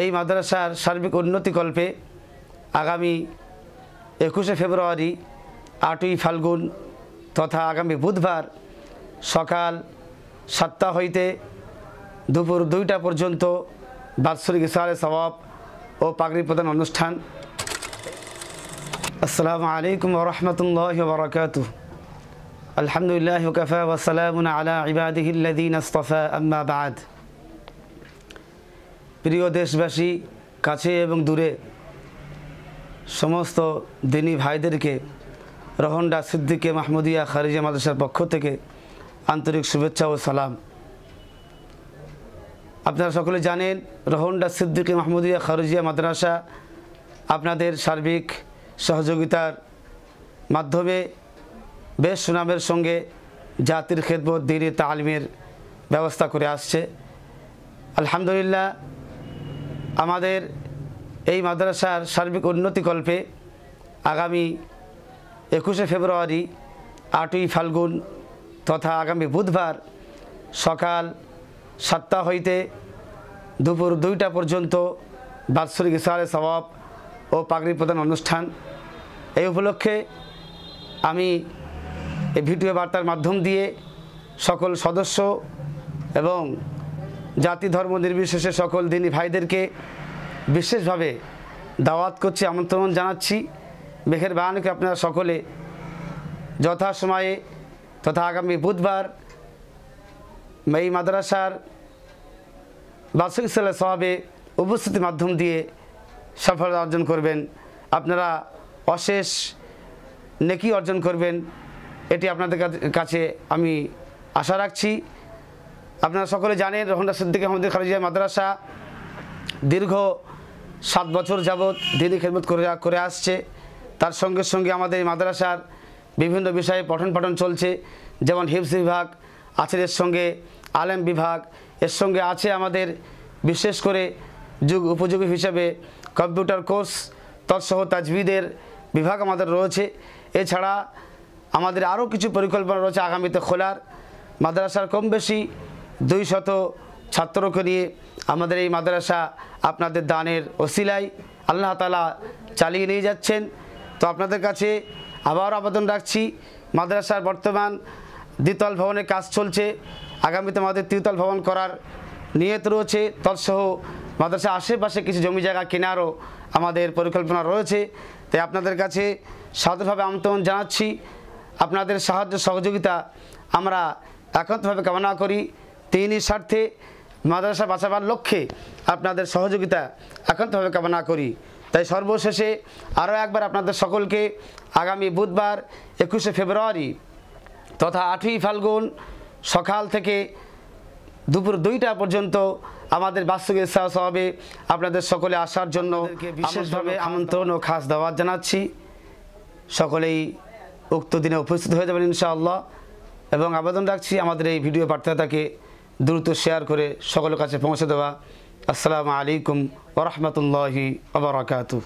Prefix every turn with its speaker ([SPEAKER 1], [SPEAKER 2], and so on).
[SPEAKER 1] এই মাদ্রাসার সার্বিক উন্নতিকল্পে আগামী একুশে ফেব্রুয়ারি আটই ফাল্গুন তথা আগামী বুধবার সকাল সাতটা হইতে দুপুর দুইটা পর্যন্ত বাৎসরিক ইসারে সবাব ও পাগড়ি প্রদান অনুষ্ঠান আসসালামু আলাইকুম রহমতুল্লাহ বরকাত আলহামদুলিল্লাহ আলা ইবাদিহিল্লাদিন আস্তফা আম্মা বাদ প্রিয় দেশবাসী কাছে এবং দূরে সমস্ত দিনী ভাইদেরকে রহন্ডা সিদ্দিকে মাহমুদিয়া খারিজা মাদ্রাসার পক্ষ থেকে আন্তরিক শুভেচ্ছা ও সালাম আপনারা সকলে জানেন রহন্ডা সিদ্দিকে মাহমুদিয়া খারুজিয়া মাদ্রাসা আপনাদের সার্বিক সহযোগিতার মাধ্যমে বেশ সুনামের সঙ্গে জাতির খেদমত দিনে তালিমের ব্যবস্থা করে আসছে আলহামদুলিল্লাহ আমাদের এই মাদ্রাসার সার্বিক উন্নতিকল্পে আগামী একুশে ফেব্রুয়ারি আটই ফাল্গুন তথা আগামী বুধবার সকাল সাতটা হইতে দুপুর দুইটা পর্যন্ত বাৎসরিক ইসারে স্বভাব ও পাগড়ি প্রদান অনুষ্ঠান এই উপলক্ষে আমি এই ভিডিও বার্তার মাধ্যম দিয়ে সকল সদস্য এবং জাতি ধর্ম নির্বিশেষে সকল দিনই ভাইদেরকে বিশেষভাবে দাওয়াত করছি আমন্ত্রণ জানাচ্ছি মেঘের বায়ানকে আপনারা সকলে যথাসময়ে তথা আগামী বুধবার মেই মাদ্রাসার বার্ষিক সালে সভাবে উপস্থিতির মাধ্যম দিয়ে সফলতা অর্জন করবেন আপনারা অশেষ নেকি অর্জন করবেন এটি আপনাদের কাছে আমি আশা রাখছি আপনারা সকলে জানেন রহনরা সিদ্দিক আহমদের খারিজিয়া মাদ্রাসা দীর্ঘ সাত বছর যাবৎ দিনই খেদমত করে করে আসছে তার সঙ্গে সঙ্গে আমাদের মাদ্রাসার বিভিন্ন বিষয়ে পঠন পাঠন চলছে যেমন হিপস বিভাগ আছে এর সঙ্গে আলেম বিভাগ এর সঙ্গে আছে আমাদের বিশেষ করে যুগ উপযোগী হিসাবে কম্পিউটার কোর্স তৎসহ তাজবিদের বিভাগ আমাদের রয়েছে এছাড়া আমাদের আরও কিছু পরিকল্পনা রয়েছে আগামীতে খোলার মাদ্রাসার কম বেশি দুই শত ছাত্রকে নিয়ে আমাদের এই মাদ্রাসা আপনাদের দানের ওসিলায় আল্লাহ তালা চালিয়ে নিয়ে যাচ্ছেন তো আপনাদের কাছে আবার আবেদন রাখছি মাদ্রাসার বর্তমান দ্বিতল ভবনে কাজ চলছে আগামীতে আমাদের তৃতল ভবন করার নিয়ত রয়েছে তৎসহ মাদ্রাসার আশেপাশে কিছু জমি জায়গা কেনারও আমাদের পরিকল্পনা রয়েছে তাই আপনাদের কাছে সাধুভাবে আমন্ত্রণ জানাচ্ছি আপনাদের সাহায্য সহযোগিতা আমরা একান্তভাবে কামনা করি তিনি স্বার্থে মাদ্রাসা বাঁচাবার লক্ষ্যে আপনাদের সহযোগিতা একান্তভাবে কামনা করি তাই সর্বশেষে আরও একবার আপনাদের সকলকে আগামী বুধবার একুশে ফেব্রুয়ারি তথা আটই ফাল্গুন সকাল থেকে দুপুর দুইটা পর্যন্ত আমাদের বাস্তব ইচ্ছা হবে আপনাদের সকলে আসার জন্য বিশেষভাবে আমন্ত্রণ ও খাস দাওয়াত জানাচ্ছি সকলেই উক্ত দিনে উপস্থিত হয়ে যাবেন ইনশাআল্লাহ এবং আবেদন রাখছি আমাদের এই ভিডিও বার্তাটাকে দ্রুত শেয়ার করে সকলের কাছে পৌঁছে দেওয়া আসসালামু আলাইকুম ওরহমতুল্লাহি আবরাকাতু